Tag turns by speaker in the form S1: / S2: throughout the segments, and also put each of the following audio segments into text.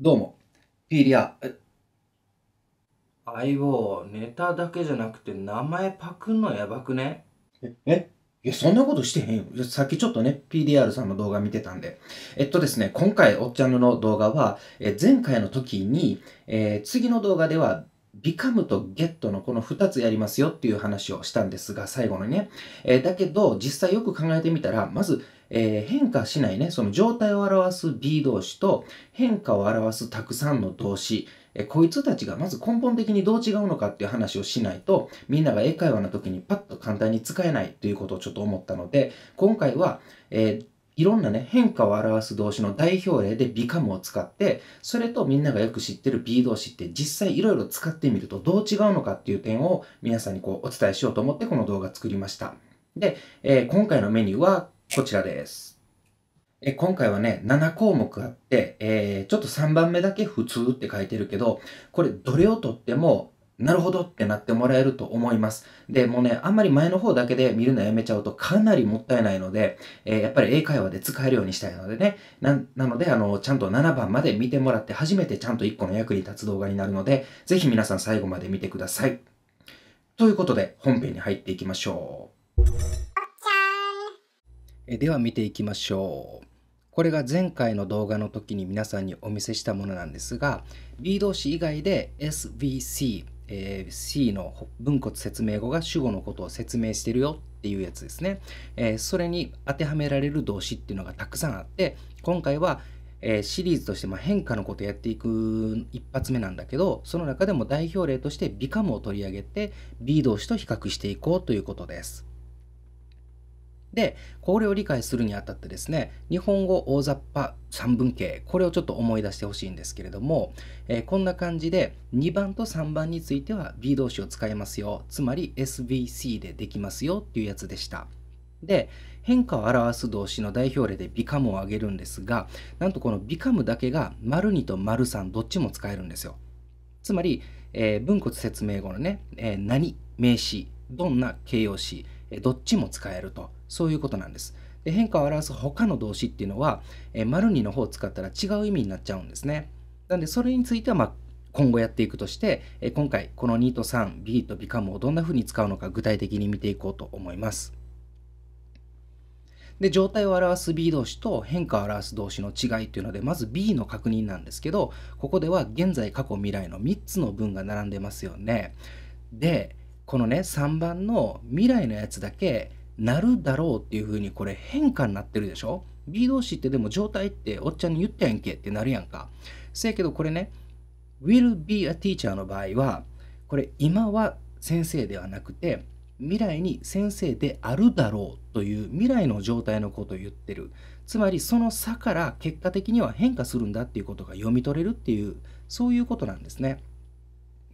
S1: どうも、ピーリア。相棒、ネタだけじゃなくて名前パクんのやばくねええいや、そんなことしてへんよ。さっきちょっとね、PDR さんの動画見てたんで。えっとですね、今回、おっちゃんの動画は、え前回の時に、えー、次の動画では、ビカムとゲットのこの2つやりますよっていう話をしたんですが、最後のね。えー、だけど、実際よく考えてみたら、まず、えー、変化しないね、その状態を表す B 動詞と変化を表すたくさんの動詞、えー、こいつたちがまず根本的にどう違うのかっていう話をしないと、みんなが英会話の時にパッと簡単に使えないということをちょっと思ったので、今回は、えー、いろんなね、変化を表す動詞の代表例で become を使って、それとみんながよく知ってる B 動詞って実際いろいろ使ってみるとどう違うのかっていう点を皆さんにこうお伝えしようと思ってこの動画作りました。で、えー、今回のメニューはこちらです。え今回はね、7項目あって、えー、ちょっと3番目だけ普通って書いてるけど、これどれをとってもなるほどってなってもらえると思います。で、もうね、あんまり前の方だけで見るのやめちゃうとかなりもったいないので、えー、やっぱり英会話で使えるようにしたいのでね、な、なので、あの、ちゃんと7番まで見てもらって初めてちゃんと1個の役に立つ動画になるので、ぜひ皆さん最後まで見てください。ということで、本編に入っていきましょう。では見ていきましょう。これが前回の動画の時に皆さんにお見せしたものなんですが、B 動詞以外で SVC、えー、C の文骨説明語が主語のことを説明してるよっていうやつですね、えー、それに当てはめられる動詞っていうのがたくさんあって、今回はえー、シリーズとしてま変化のことやっていく一発目なんだけどその中でも代表例として「ビカム」を取り上げて B 動詞と比較していこうということです。でこれを理解するにあたってですね日本語大雑把三文形これをちょっと思い出してほしいんですけれども、えー、こんな感じで2番と3番については B 動詞を使いますよつまり SVC でできますよっていうやつでした。で変化を表す動詞の代表例で become を挙げるんですがなんとこの become だけが2と三どっちも使えるんですよ。つまり、えー、文骨説明語のね、えー、何名詞どんな形容詞、えどっちも使えると。そういうことなんです。で変化を表す他の動詞っていうのは、えー、丸二の方を使ったら違う意味になっちゃうんですね。なんでそれについては、まあ、今後やっていくとして、えー、今回この2と3、be と become をどんな風に使うのか具体的に見ていこうと思います。で、状態を表す be 動詞と変化を表す動詞の違いっていうので、まず be の確認なんですけど、ここでは現在、過去、未来の3つの文が並んでますよね。で、このね、3番の未来のやつだけ、なるだろうっていう風にこれ変化になってるでしょ ?B 動詞ってでも状態っておっちゃんに言ったやんけってなるやんか。せやけどこれね、will be a teacher の場合は、これ今は先生ではなくて、未来に先生であるだろうという未来の状態のことを言ってる。つまりその差から結果的には変化するんだっていうことが読み取れるっていう、そういうことなんですね。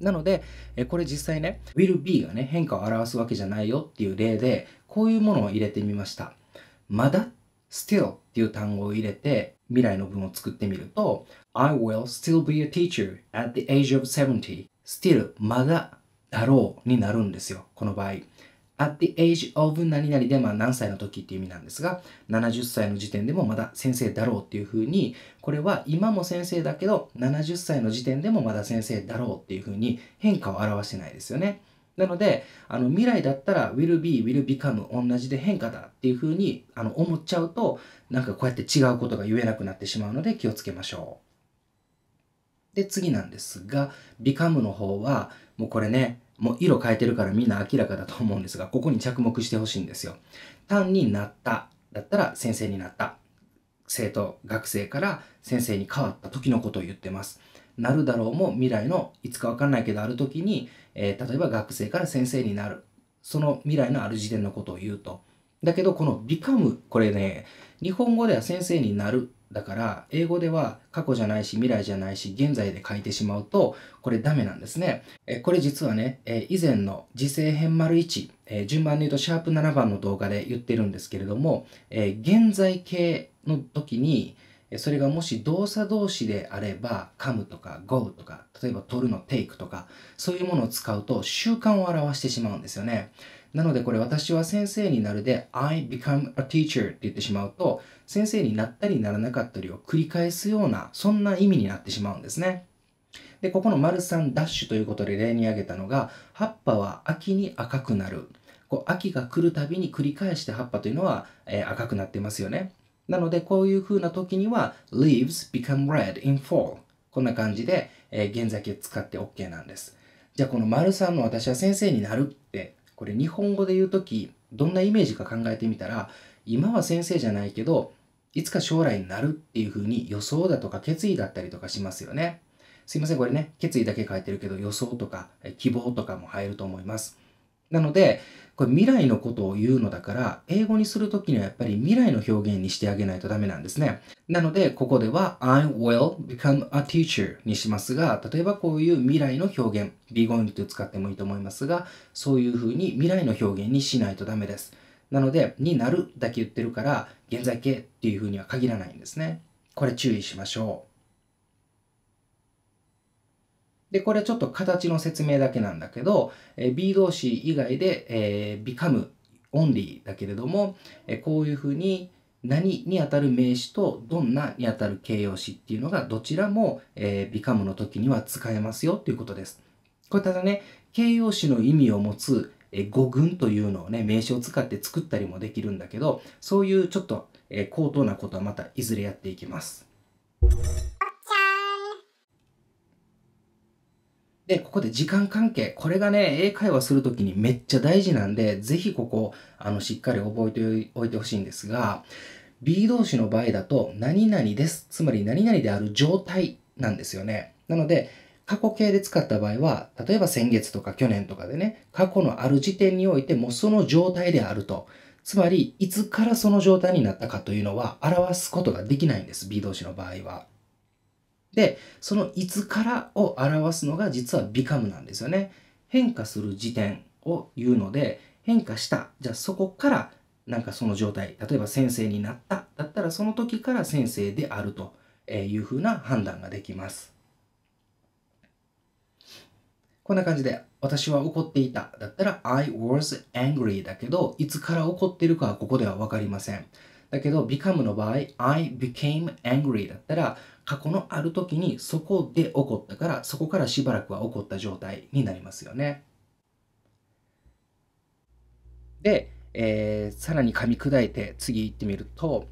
S1: なので、これ実際ね、will be がね、変化を表すわけじゃないよっていう例で、こういうものを入れてみました。まだ still っていう単語を入れて未来の文を作ってみると I will still be a teacher at the age of 70 still まだだろうになるんですよ。この場合 at the age of 何々でまあ何歳の時っていう意味なんですが70歳の時点でもまだ先生だろうっていうふうにこれは今も先生だけど70歳の時点でもまだ先生だろうっていうふうに変化を表してないですよね。なので、あの未来だったら will be, will become 同じで変化だっていうふうにあの思っちゃうと、なんかこうやって違うことが言えなくなってしまうので気をつけましょう。で、次なんですが、become の方は、もうこれね、もう色変えてるからみんな明らかだと思うんですが、ここに着目してほしいんですよ。単になっただったら先生になった。生徒、学生から先生に変わった時のことを言ってます。なるだろうも未来のいつか分かんないけどある時に、えー、例えば学生から先生になるその未来のある時点のことを言うとだけどこの become これね日本語では先生になるだから英語では過去じゃないし未来じゃないし現在で書いてしまうとこれダメなんですね。えこれ実はね、え以前の時世編丸1、え順番に言うとシャープ7番の動画で言ってるんですけれども、え現在形の時に、それがもし動作同士であれば、噛むとか go とか、例えば取るの take とか、そういうものを使うと習慣を表してしまうんですよね。なのでこれ私は先生になるで I become a teacher って言ってしまうと、先生になったりならなかったりを繰り返すような、そんな意味になってしまうんですね。で、ここの丸3ダッシュということで例に挙げたのが、葉っぱは秋に赤くなる。こう秋が来るたびに繰り返して葉っぱというのは、えー、赤くなってますよね。なので、こういう風な時には、leaves become red in fall。こんな感じで、えー、現在形使って OK なんです。じゃあ、この丸さんの私は先生になるって、これ日本語で言う時、どんなイメージか考えてみたら、今は先生じゃないけど、いつか将来になるっていう風に予想だとか決意だったりとかしますよね。すいません、これね、決意だけ書いてるけど、予想とか希望とかも入ると思います。なので、これ未来のことを言うのだから、英語にするときにはやっぱり未来の表現にしてあげないとダメなんですね。なので、ここでは I will become a teacher にしますが、例えばこういう未来の表現、be going to 使ってもいいと思いますが、そういうふうに未来の表現にしないとダメです。なので、になるだけ言ってるから、現在形っていうふうには限らないんですね。これ注意しましょう。で、これちょっと形の説明だけなんだけど、え B 動詞以外で、えー、become オンリーだけれども、えこういうふうに何にあたる名詞とどんなにあたる形容詞っていうのがどちらも、えー、become の時には使えますよっていうことです。これただね、形容詞の意味を持つ、え語群というのをね、名詞を使って作ったりもできるんだけど、そういうちょっと、え高等なことはまたいずれやっていきます。で、ここで時間関係。これがね、英会話するときにめっちゃ大事なんで、ぜひここ、あの、しっかり覚えておいてほしいんですが、B 動詞の場合だと、何々です。つまり、何々である状態なんですよね。なので、過去形で使った場合は、例えば先月とか去年とかでね、過去のある時点においてもその状態であると。つまり、いつからその状態になったかというのは表すことができないんです。B 動詞の場合は。で、そのいつからを表すのが実は become なんですよね。変化する時点を言うので、変化した。じゃあそこからなんかその状態、例えば先生になっただったらその時から先生であるというふうな判断ができます。こんな感じで、私は怒っていただったら I was angry だけど、いつから怒ってるかはここではわかりません。だけど、become の場合、I became angry だったら、過去のある時にそこで起こったからそこからしばらくは起こった状態になりますよね。で、えー、さらに噛み砕いて次行ってみると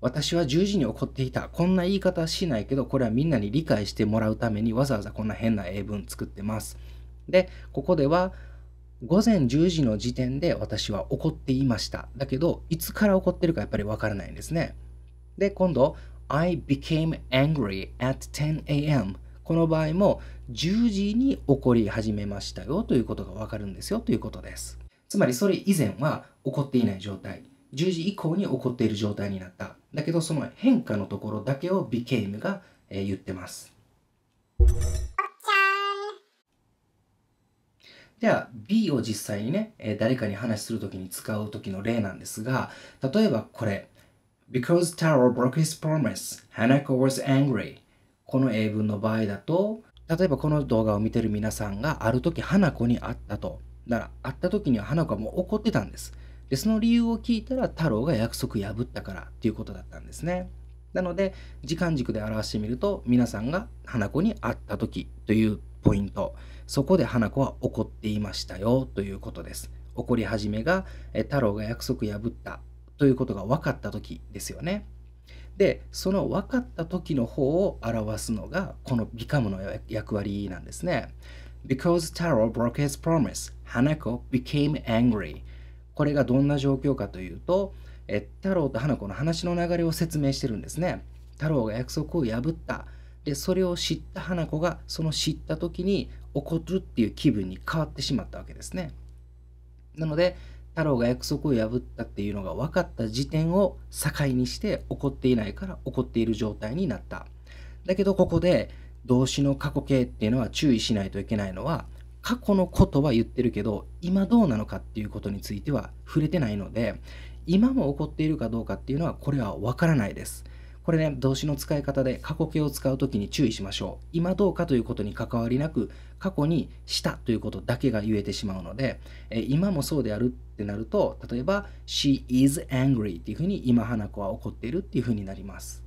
S1: 私は10時に起こっていたこんな言い方はしないけどこれはみんなに理解してもらうためにわざわざこんな変な英文作ってます。でここでは午前10時の時点で私は怒っていました。だけど、いつから怒ってるかやっぱりわからないんですね。で、今度、I became angry at 10am この場合も10時に起こり始めましたよということがわかるんですよということです。つまりそれ以前は起こっていない状態、10時以降に起こっている状態になった。だけどその変化のところだけを became が言ってます。では B を実際にね、誰かに話するときに使うときの例なんですが、例えばこれ、Because Taro broke his promise, Hanako was angry. この英文の場合だと、例えばこの動画を見てる皆さんがある時花子に会ったと。なら会った時には花子はもう怒ってたんです。で、その理由を聞いたら太郎が約束破ったからっていうことだったんですね。なので、時間軸で表してみると、皆さんが花子に会った時というポイント。そこで花子は怒っていましたよということです。怒り始めが太郎が約束破ったということが分かった時ですよね。でその分かった時の方を表すのがこの become の役割なんですね。Because Taro broke his promise, Hanako became angry. これがどんな状況かというと、え太郎と花子の話の流れを説明してるんですね。太郎が約束を破った。で、それを知った花子が、その知った時に怒るっていう気分に変わってしまったわけですね。なので、太郎が約束を破ったっていうのが分かった時点を境にして怒っていないから怒っている状態になった。だけどここで動詞の過去形っていうのは注意しないといけないのは過去のことは言ってるけど今どうなのかっていうことについては触れてないので今も起こっているかどうかっていうのはこれは分からないです。これね、動詞の使い方で過去形を使うときに注意しましょう。今どうかということに関わりなく、過去にしたということだけが言えてしまうので、え今もそうであるってなると、例えば、she is angry っていうふうに、今花子は怒っているっていうふうになります。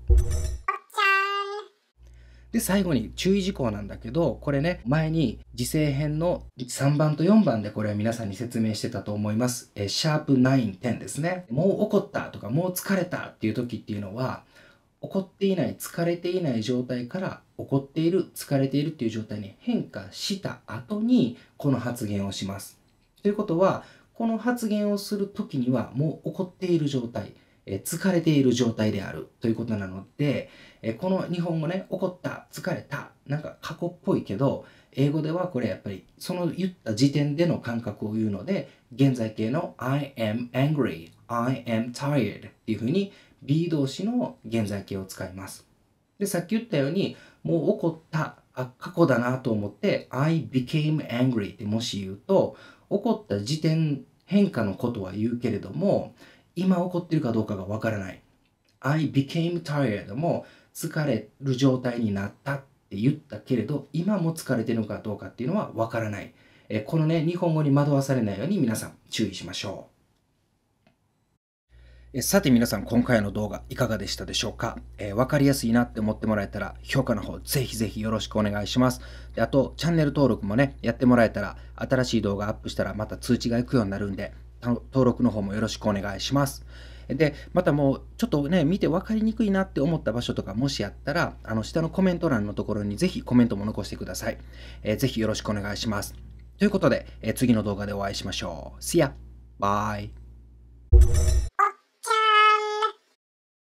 S1: で、最後に注意事項なんだけど、これね、前に時制編の3番と4番でこれは皆さんに説明してたと思います。えシャープ9、10ですね。もう怒ったとか、もう疲れたっていう時っていうのは、怒っていない疲れていない状態から怒っている疲れているっていう状態に変化した後にこの発言をします。ということはこの発言をする時にはもう怒っている状態え疲れている状態であるということなのでえこの日本語ね怒った疲れたなんか過去っぽいけど英語ではこれやっぱりその言った時点での感覚を言うので現在形の I am angry I am tired っていうふうに B 動詞の現在形を使います。で、さっき言ったように、もう怒った、あ、過去だなと思って、I became angry ってもし言うと、怒った時点変化のことは言うけれども、今起こってるかどうかがわからない。I became tired も疲れる状態になったって言ったけれど、今も疲れてるのかどうかっていうのはわからない。えこのね、日本語に惑わされないように皆さん注意しましょう。さて皆さん、今回の動画いかがでしたでしょうか、えー、わかりやすいなって思ってもらえたら、評価の方ぜひぜひよろしくお願いします。であと、チャンネル登録もね、やってもらえたら、新しい動画アップしたらまた通知がいくようになるんで、登録の方もよろしくお願いします。で、またもう、ちょっとね、見て分かりにくいなって思った場所とか、もしあったら、あの、下のコメント欄のところにぜひコメントも残してください。えー、ぜひよろしくお願いします。ということで、えー、次の動画でお会いしましょう。See ya! Bye!